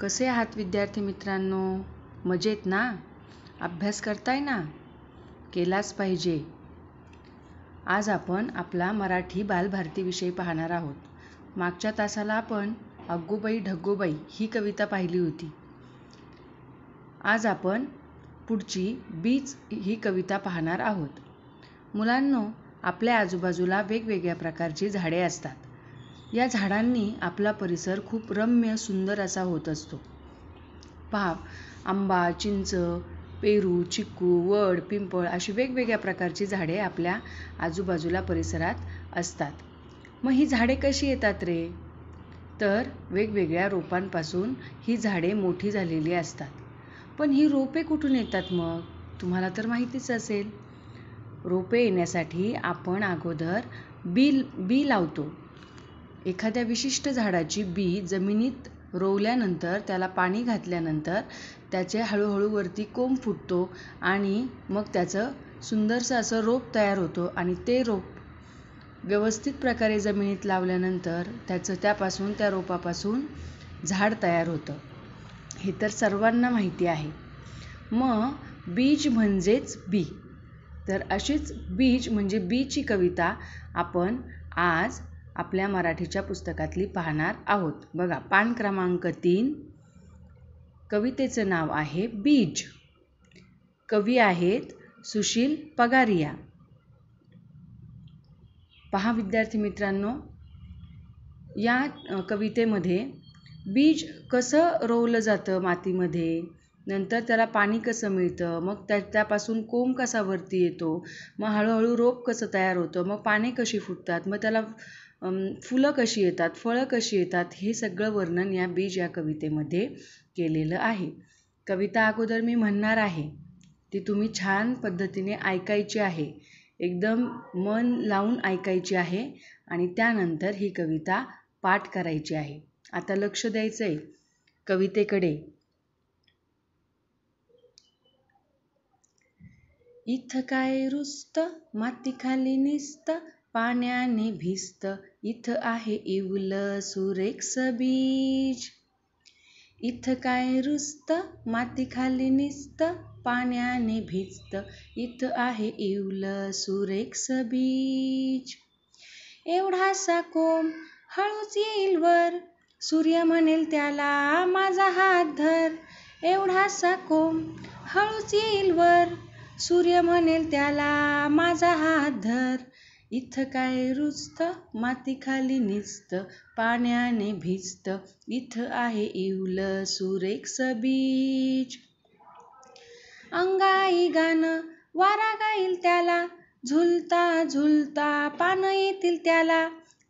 कसे आहात विद्यार्थी मित्रांनो मजेत ना अभ्यास करताय ना केलाच पाहिजे आज आपण आपला मराठी बालभारतीविषयी पाहणार आहोत मागच्या तासाला आपण अग्गूबाई ढग्गोबाई ही कविता पाहिली होती आज आपण पुढची बीच ही कविता पाहणार आहोत मुलांनो आपल्या आजूबाजूला वेगवेगळ्या प्रकारची झाडे असतात या झाडांनी आपला परिसर खूप रम्य सुंदर असा होत असतो पहा आंबा चिंच पेरू चिक्कू वड पिंपळ अशी वेगवेगळ्या प्रकारची झाडे आपल्या आजूबाजूला परिसरात असतात मग ही झाडे कशी येतात रे तर वेगवेगळ्या रोपांपासून ही झाडे मोठी झालेली असतात पण ही रोपे कुठून येतात मग तुम्हाला तर माहितीच असेल रोपे येण्यासाठी आपण अगोदर बी बी लावतो एखाद्या विशिष्ट झाडाची बी जमिनीत रोवल्यानंतर त्याला पाणी घातल्यानंतर त्याचे हळूहळू वरती कोंब फुटतो आणि मग त्याचं सुंदरसं असं रोप तयार होतो आणि ते रोप व्यवस्थित प्रकारे जमिनीत लावल्यानंतर त्याचं त्यापासून त्या रोपापासून झाड तयार होतं हे तर सर्वांना माहिती आहे मग बीज म्हणजेच बी तर अशीच बीज म्हणजे बीची कविता आपण आज आपल्या मराठीच्या पुस्तकातली पाहणार आहोत बघा पान क्रमांक तीन कवितेचं नाव आहे बीज कवी आहेत सुशील पगारिया पहा विद्यार्थी मित्रांनो या कवितेमध्ये बीज कसं रोवलं जातं मातीमध्ये नंतर त्याला पाणी कसं मिळतं मग त्या त्यापासून कोंब कसा वरती येतो मग हळूहळू रोप कसं तयार होतं मग पाने कशी फुटतात मग त्याला फुलं कशी येतात फळं कशी येतात हे सगळं वर्णन या बीज या कवितेमध्ये केलेलं आहे कविता अगोदर मी म्हणणार आहे ती तुम्ही छान पद्धतीने ऐकायची आहे एकदम मन लावून ऐकायची आहे आणि त्यानंतर ही कविता पाठ करायची आहे आता लक्ष द्यायचं आहे कवितेकडे इथं काय रुस्त माती खाली पाण्याने भिजतं इथं आहे इवल सुरेख सबीज इथं काय रुस्त माती खाली निस्त पाण्याने भिजत इथं आहे इवल सुरेख बीज एवढासा कोम हळूच येईल वर सूर्य म्हणेल त्याला माझा हात धर एवढासा कोम हळूच येईल वर सूर्य म्हणेल त्याला माझा हात धर इथं काय माती खाली निजतं पाण्याने भिजतं इथं आहे इवल सुरेख सबीज अंगाई गाणं वारा गाईल त्याला झुलता झुलता पानं येतील त्याला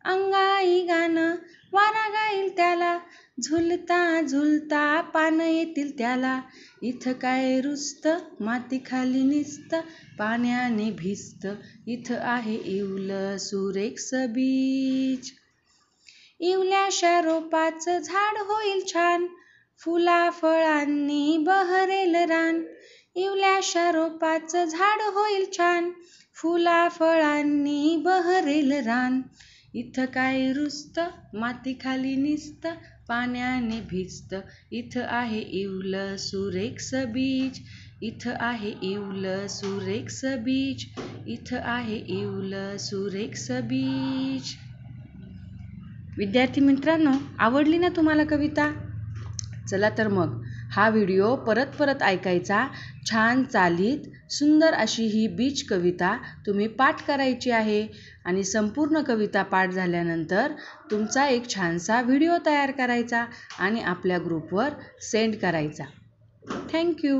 अंगाई गाणं वारा गाईल त्याला झुलता झुलता पानं येतील त्याला इथं काय रुस्त माती खाली निस्त पाण्याने भिस्त इथं आहे इवल सुरेख बीज इवल्याशा रोपाचं झाड होईल छान फुला फळांनी बहरेल रान इवल्याशा रोपाचं झाड होईल छान फुला फळांनी बहरेल रान इथं काय रुस्त खाली निस्त पाण्याने भिजत इथं आहे इवल सुरेख बीच इथं आहे इवल सुरेख बीच इथं आहे इवल सुरेख बीच विद्यार्थी मित्रांनो आवडली ना तुम्हाला कविता चला तर मग हा व्हिडिओ परत परत ऐकायचा छान चालीत सुंदर अशी ही बीच कविता तुम्ही पाठ करायची आहे आणि संपूर्ण कविता पाठ झाल्यानंतर तुमचा एक छानसा व्हिडिओ तयार करायचा आणि आपल्या ग्रुपवर सेंड करायचा थँक्यू